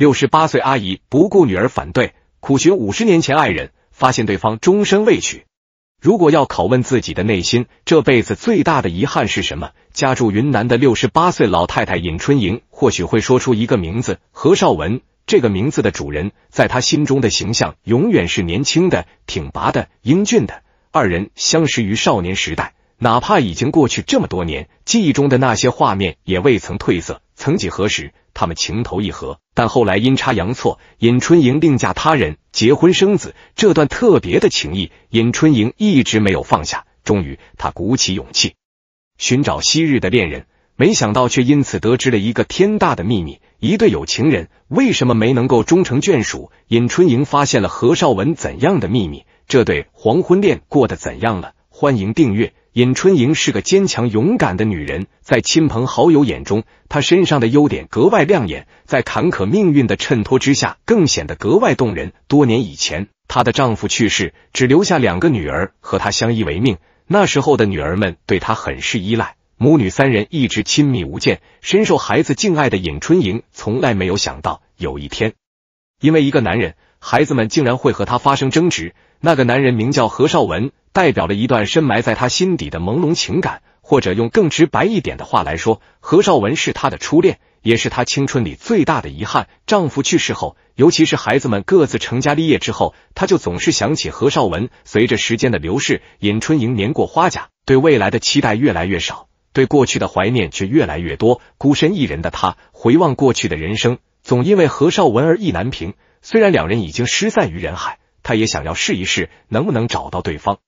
六十八岁阿姨不顾女儿反对，苦寻五十年前爱人，发现对方终身未娶。如果要拷问自己的内心，这辈子最大的遗憾是什么？家住云南的六十八岁老太太尹春莹或许会说出一个名字——何绍文。这个名字的主人，在他心中的形象永远是年轻的、挺拔的、英俊的。二人相识于少年时代。哪怕已经过去这么多年，记忆中的那些画面也未曾褪色。曾几何时，他们情投意合，但后来阴差阳错，尹春莹另嫁他人，结婚生子。这段特别的情谊，尹春莹一直没有放下。终于，她鼓起勇气寻找昔日的恋人，没想到却因此得知了一个天大的秘密：一对有情人为什么没能够终成眷属？尹春莹发现了何少文怎样的秘密？这对黄昏恋过得怎样了？欢迎订阅。尹春莹是个坚强勇敢的女人，在亲朋好友眼中，她身上的优点格外亮眼，在坎坷命运的衬托之下，更显得格外动人。多年以前，她的丈夫去世，只留下两个女儿和她相依为命。那时候的女儿们对她很是依赖，母女三人一直亲密无间，深受孩子敬爱。的尹春莹从来没有想到，有一天，因为一个男人。孩子们竟然会和他发生争执。那个男人名叫何少文，代表了一段深埋在他心底的朦胧情感，或者用更直白一点的话来说，何少文是他的初恋，也是他青春里最大的遗憾。丈夫去世后，尤其是孩子们各自成家立业之后，他就总是想起何少文。随着时间的流逝，尹春莹年过花甲，对未来的期待越来越少，对过去的怀念却越来越多。孤身一人的她，回望过去的人生，总因为何少文而意难平。虽然两人已经失散于人海，他也想要试一试能不能找到对方，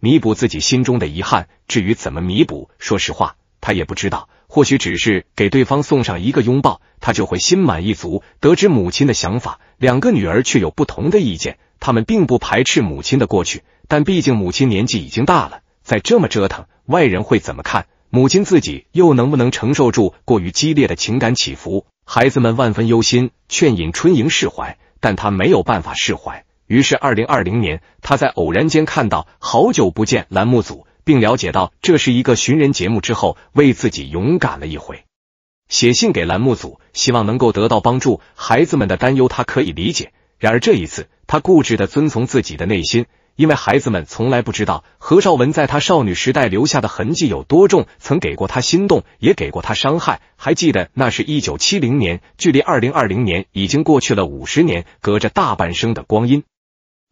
弥补自己心中的遗憾。至于怎么弥补，说实话他也不知道。或许只是给对方送上一个拥抱，他就会心满意足。得知母亲的想法，两个女儿却有不同的意见。他们并不排斥母亲的过去，但毕竟母亲年纪已经大了，再这么折腾，外人会怎么看？母亲自己又能不能承受住过于激烈的情感起伏？孩子们万分忧心，劝尹春莹释怀。但他没有办法释怀，于是二零二零年，他在偶然间看到《好久不见》栏目组，并了解到这是一个寻人节目之后，为自己勇敢了一回，写信给栏目组，希望能够得到帮助。孩子们的担忧他可以理解，然而这一次，他固执的遵从自己的内心。因为孩子们从来不知道何少文在他少女时代留下的痕迹有多重，曾给过他心动，也给过他伤害。还记得那是一九七零年，距离二零二零年已经过去了五十年，隔着大半生的光阴，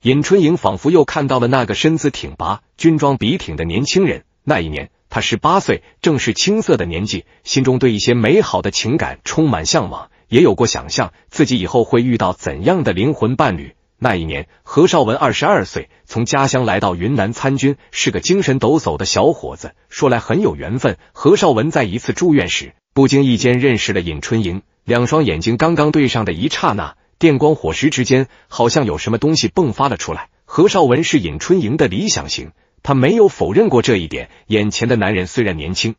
尹春莹仿佛又看到了那个身姿挺拔、军装笔挺的年轻人。那一年，他十八岁，正是青涩的年纪，心中对一些美好的情感充满向往，也有过想象自己以后会遇到怎样的灵魂伴侣。那一年，何少文二十二岁，从家乡来到云南参军，是个精神抖擞的小伙子。说来很有缘分，何少文在一次住院时，不经意间认识了尹春莹。两双眼睛刚刚对上的一刹那，电光火石之间，好像有什么东西迸发了出来。何少文是尹春莹的理想型，他没有否认过这一点。眼前的男人虽然年轻。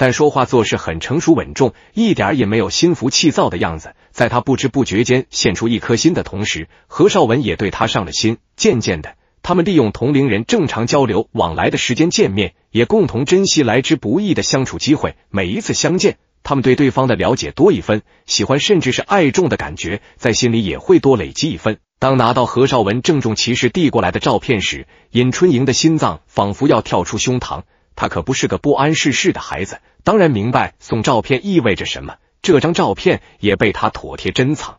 但说话做事很成熟稳重，一点也没有心浮气躁的样子。在他不知不觉间献出一颗心的同时，何少文也对他上了心。渐渐的，他们利用同龄人正常交流往来的时间见面，也共同珍惜来之不易的相处机会。每一次相见，他们对对方的了解多一分，喜欢甚至是爱重的感觉，在心里也会多累积一分。当拿到何少文郑重其事递过来的照片时，尹春莹的心脏仿佛要跳出胸膛。他可不是个不谙世事的孩子，当然明白送照片意味着什么。这张照片也被他妥帖珍藏，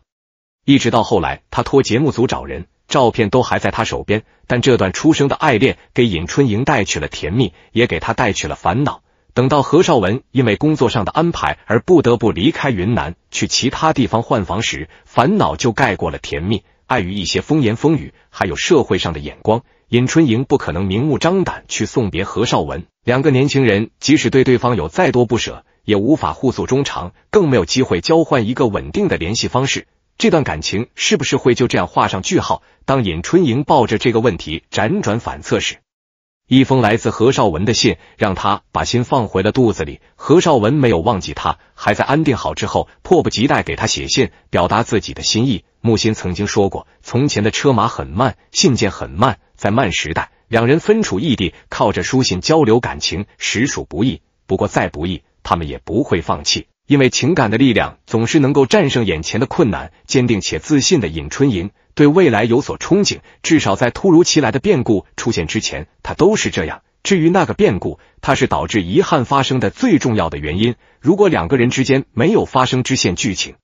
一直到后来，他托节目组找人，照片都还在他手边。但这段初生的爱恋给尹春莹带去了甜蜜，也给他带去了烦恼。等到何少文因为工作上的安排而不得不离开云南，去其他地方换房时，烦恼就盖过了甜蜜。碍于一些风言风语，还有社会上的眼光。尹春莹不可能明目张胆去送别何少文。两个年轻人即使对对方有再多不舍，也无法互诉衷肠，更没有机会交换一个稳定的联系方式。这段感情是不是会就这样画上句号？当尹春莹抱着这个问题辗转反侧时，一封来自何少文的信，让他把心放回了肚子里。何少文没有忘记他，还在安定好之后，迫不及待给他写信，表达自己的心意。木心曾经说过，从前的车马很慢，信件很慢，在慢时代，两人分处异地，靠着书信交流感情，实属不易。不过再不易，他们也不会放弃，因为情感的力量总是能够战胜眼前的困难。坚定且自信的尹春莹对未来有所憧憬，至少在突如其来的变故出现之前，他都是这样。至于那个变故，它是导致遗憾发生的最重要的原因。如果两个人之间没有发生支线剧情。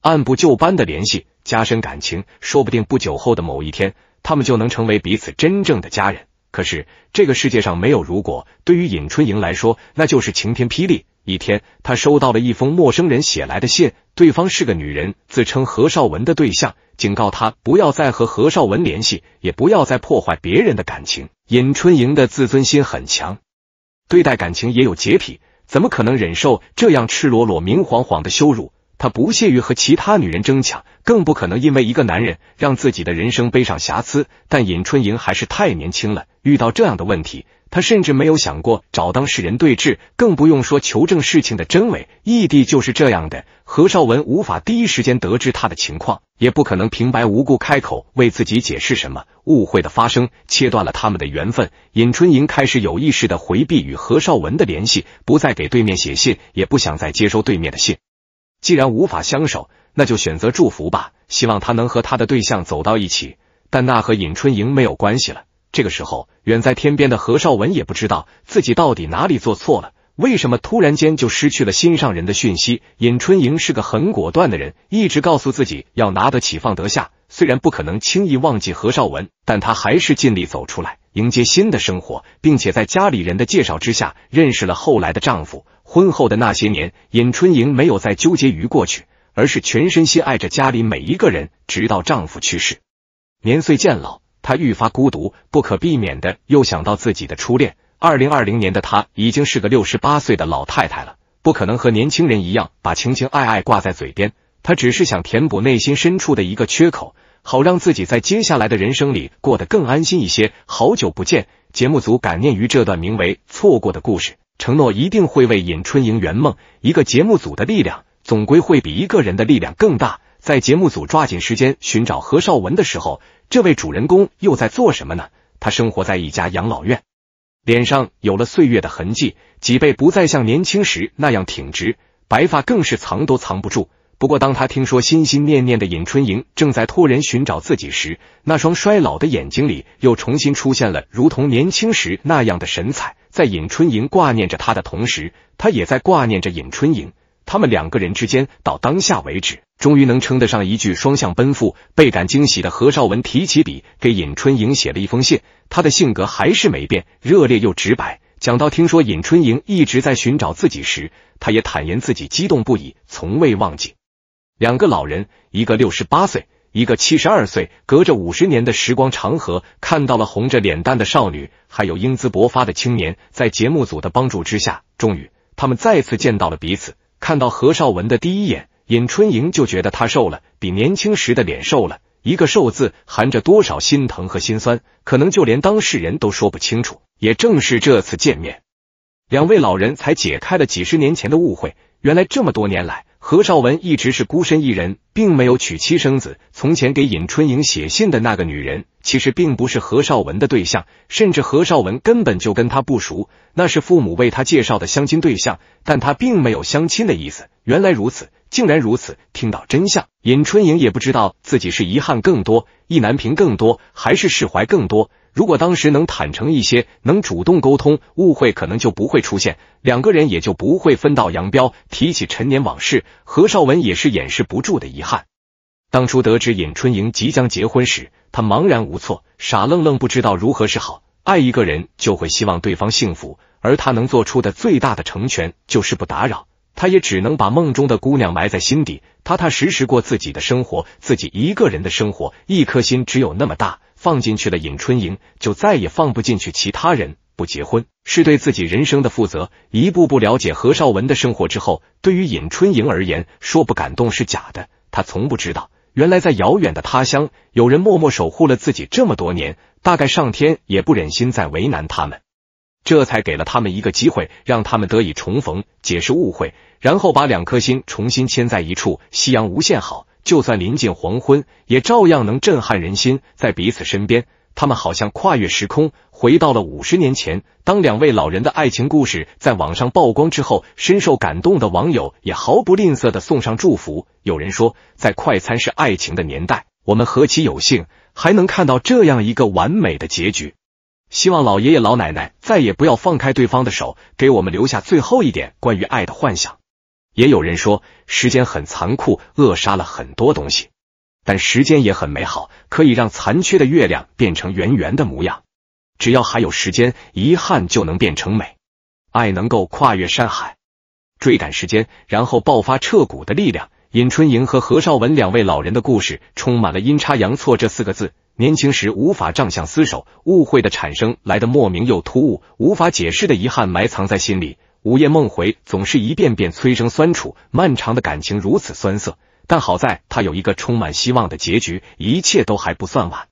按部就班的联系，加深感情，说不定不久后的某一天，他们就能成为彼此真正的家人。可是这个世界上没有如果，对于尹春莹来说，那就是晴天霹雳。一天，她收到了一封陌生人写来的信，对方是个女人，自称何少文的对象，警告她不要再和何少文联系，也不要再破坏别人的感情。尹春莹的自尊心很强，对待感情也有洁癖，怎么可能忍受这样赤裸裸、明晃晃的羞辱？他不屑于和其他女人争抢，更不可能因为一个男人让自己的人生背上瑕疵。但尹春莹还是太年轻了，遇到这样的问题，她甚至没有想过找当事人对质，更不用说求证事情的真伪。异地就是这样的，何少文无法第一时间得知她的情况，也不可能平白无故开口为自己解释什么。误会的发生切断了他们的缘分，尹春莹开始有意识的回避与何少文的联系，不再给对面写信，也不想再接收对面的信。既然无法相守，那就选择祝福吧。希望他能和他的对象走到一起，但那和尹春莹没有关系了。这个时候，远在天边的何少文也不知道自己到底哪里做错了，为什么突然间就失去了心上人的讯息。尹春莹是个很果断的人，一直告诉自己要拿得起放得下。虽然不可能轻易忘记何少文，但她还是尽力走出来，迎接新的生活，并且在家里人的介绍之下，认识了后来的丈夫。婚后的那些年，尹春莹没有再纠结于过去，而是全身心爱着家里每一个人，直到丈夫去世。年岁渐老，她愈发孤独，不可避免的又想到自己的初恋。二零二零年的她已经是个六十八岁的老太太了，不可能和年轻人一样把情情爱爱挂在嘴边。她只是想填补内心深处的一个缺口，好让自己在接下来的人生里过得更安心一些。好久不见，节目组感念于这段名为“错过”的故事。承诺一定会为尹春莹圆梦。一个节目组的力量，总归会比一个人的力量更大。在节目组抓紧时间寻找何绍文的时候，这位主人公又在做什么呢？他生活在一家养老院，脸上有了岁月的痕迹，脊背不再像年轻时那样挺直，白发更是藏都藏不住。不过，当他听说心心念念的尹春莹正在托人寻找自己时，那双衰老的眼睛里又重新出现了如同年轻时那样的神采。在尹春莹挂念着他的同时，他也在挂念着尹春莹。他们两个人之间，到当下为止，终于能称得上一句双向奔赴，倍感惊喜的何绍文提起笔给尹春莹写了一封信。他的性格还是没变，热烈又直白。讲到听说尹春莹一直在寻找自己时，他也坦言自己激动不已，从未忘记。两个老人，一个六十八岁，一个七十二岁，隔着五十年的时光长河，看到了红着脸蛋的少女，还有英姿勃发的青年。在节目组的帮助之下，终于他们再次见到了彼此。看到何少文的第一眼，尹春莹就觉得他瘦了，比年轻时的脸瘦了一个“瘦”字，含着多少心疼和心酸，可能就连当事人都说不清楚。也正是这次见面，两位老人才解开了几十年前的误会。原来这么多年来。何少文一直是孤身一人，并没有娶妻生子。从前给尹春莹写信的那个女人，其实并不是何少文的对象，甚至何少文根本就跟他不熟。那是父母为他介绍的相亲对象，但他并没有相亲的意思。原来如此。竟然如此，听到真相，尹春莹也不知道自己是遗憾更多，意难平更多，还是释怀更多。如果当时能坦诚一些，能主动沟通，误会可能就不会出现，两个人也就不会分道扬镳。提起陈年往事，何少文也是掩饰不住的遗憾。当初得知尹春莹即将结婚时，他茫然无措，傻愣愣不知道如何是好。爱一个人，就会希望对方幸福，而他能做出的最大的成全，就是不打扰。他也只能把梦中的姑娘埋在心底，踏踏实实过自己的生活，自己一个人的生活。一颗心只有那么大，放进去了尹春莹，就再也放不进去其他人。不结婚是对自己人生的负责。一步步了解何少文的生活之后，对于尹春莹而言，说不感动是假的。他从不知道，原来在遥远的他乡，有人默默守护了自己这么多年。大概上天也不忍心再为难他们。这才给了他们一个机会，让他们得以重逢，解释误会，然后把两颗心重新牵在一处。夕阳无限好，就算临近黄昏，也照样能震撼人心。在彼此身边，他们好像跨越时空，回到了五十年前。当两位老人的爱情故事在网上曝光之后，深受感动的网友也毫不吝啬的送上祝福。有人说，在快餐是爱情的年代，我们何其有幸，还能看到这样一个完美的结局。希望老爷爷老奶奶再也不要放开对方的手，给我们留下最后一点关于爱的幻想。也有人说，时间很残酷，扼杀了很多东西，但时间也很美好，可以让残缺的月亮变成圆圆的模样。只要还有时间，遗憾就能变成美，爱能够跨越山海，追赶时间，然后爆发彻骨的力量。尹春莹和何绍文两位老人的故事，充满了阴差阳错这四个字。年轻时无法仗相厮守，误会的产生来的莫名又突兀，无法解释的遗憾埋藏在心里，午夜梦回总是一遍遍催生酸楚，漫长的感情如此酸涩，但好在他有一个充满希望的结局，一切都还不算晚。